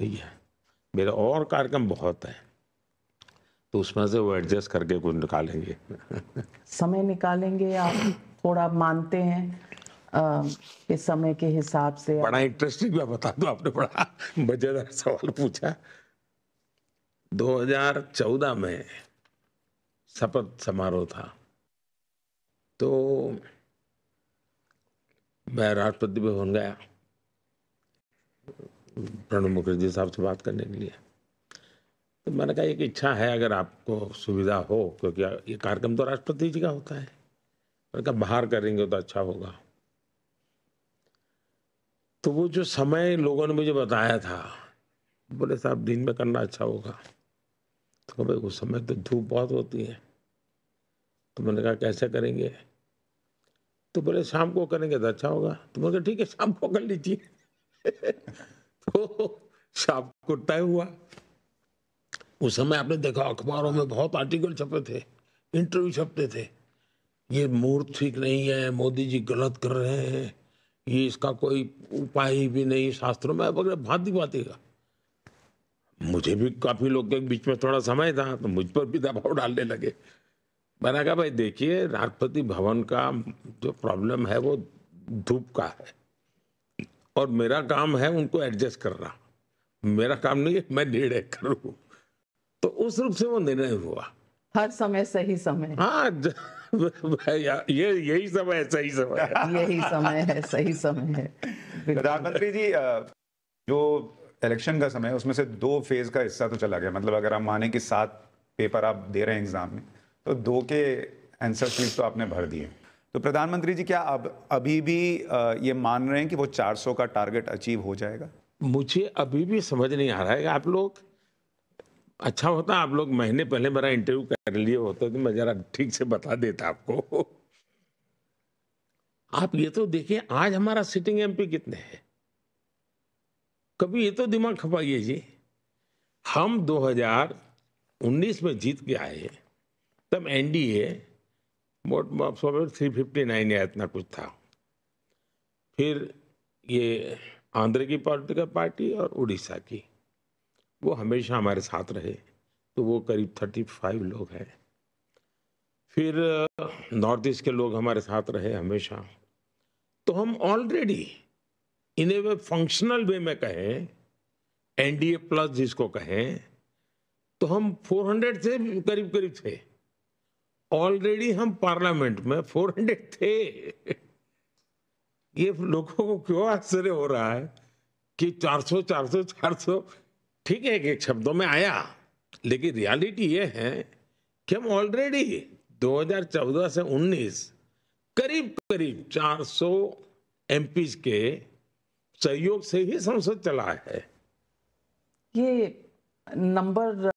ठीक है मेरा और कार्यक्रम बहुत है तो उसमें से वो एडजस्ट करके कुछ निकालेंगे समय निकालेंगे आप थोड़ा मानते हैं इस समय के हिसाब से बड़ा इंटरेस्टिंग मैं बता दूं आपने बड़ा मजेदार सवाल पूछा 2014 में शपथ समारोह था तो मैं राष्ट्रपति भवन गया प्रणब मुखर्जी साहब से बात करने के लिए तो मैंने कहा एक इच्छा है अगर आपको सुविधा हो क्योंकि ये कार्यक्रम तो राष्ट्रपति जी का होता है मैंने कहा बाहर करेंगे तो अच्छा होगा तो वो जो समय लोगों ने मुझे बताया था बोले साहब दिन में करना अच्छा होगा तो भाई उस समय तो धूप बहुत होती है तो मैंने कहा कैसे करेंगे तो बोले शाम को करेंगे तो अच्छा होगा तो मैंने कहा ठीक है शाम को कर लीजिए तो साफ को तय हुआ उस समय आपने देखा अखबारों में बहुत आर्टिकल छपे थे इंटरव्यू छपते थे ये मूर्त ठीक नहीं है मोदी जी गलत कर रहे हैं ये इसका कोई उपाय भी नहीं शास्त्रों में वगैरह भांति भांति का मुझे भी काफ़ी लोग के बीच में थोड़ा समय था तो मुझ पर भी दबाव डालने लगे मैंने कहा भाई देखिए राष्ट्रपति भवन का जो प्रॉब्लम है वो धूप का है और मेरा काम है उनको एडजस्ट करना मेरा काम नहीं है मैं निर्णय करूं तो उस रूप से वो निर्णय हुआ हर समय सही समय हाँ ये यही समय है सही समय यही समय है सही समय है प्रधानमंत्री जी जो इलेक्शन का समय उसमें से दो फेज का हिस्सा तो चला गया मतलब अगर आप माने कि सात पेपर आप दे रहे हैं एग्जाम में तो दो के आंसर शीट तो आपने भर दिए तो प्रधानमंत्री जी क्या अब अभी भी ये मान रहे हैं कि वो 400 का टारगेट अचीव हो जाएगा मुझे अभी भी समझ नहीं आ रहा है आप लोग अच्छा होता आप लोग महीने पहले मेरा इंटरव्यू कर लिए होते तो मैं जरा ठीक से बता देता आपको आप ये तो देखिए आज हमारा सिटिंग एमपी कितने हैं कभी ये तो दिमाग खपाइए जी हम 2019 में जीत के आए तब एनडीए वोट में थ्री फिफ्टी नाइन या इतना कुछ था फिर ये आंध्र की पॉलिटिकल पार्टी और उड़ीसा की वो हमेशा हमारे साथ रहे तो वो करीब थर्टी फाइव लोग हैं फिर नॉर्थ ईस्ट के लोग हमारे साथ रहे हमेशा तो हम already in A way functional वे में कहें एनडीए प्लस जिसको कहें तो हम 400 से करीब करीब थे ऑलरेडी हम पार्लियामेंट में 400 थे ये लोगों को क्यों आश्चर्य हो रहा है कि 400 400 400 ठीक है एक शब्दों में आया लेकिन रियलिटी ये है कि हम ऑलरेडी 2014 से 19 करीब करीब 400 एमपीज के सहयोग से ही संसद चला है ये नंबर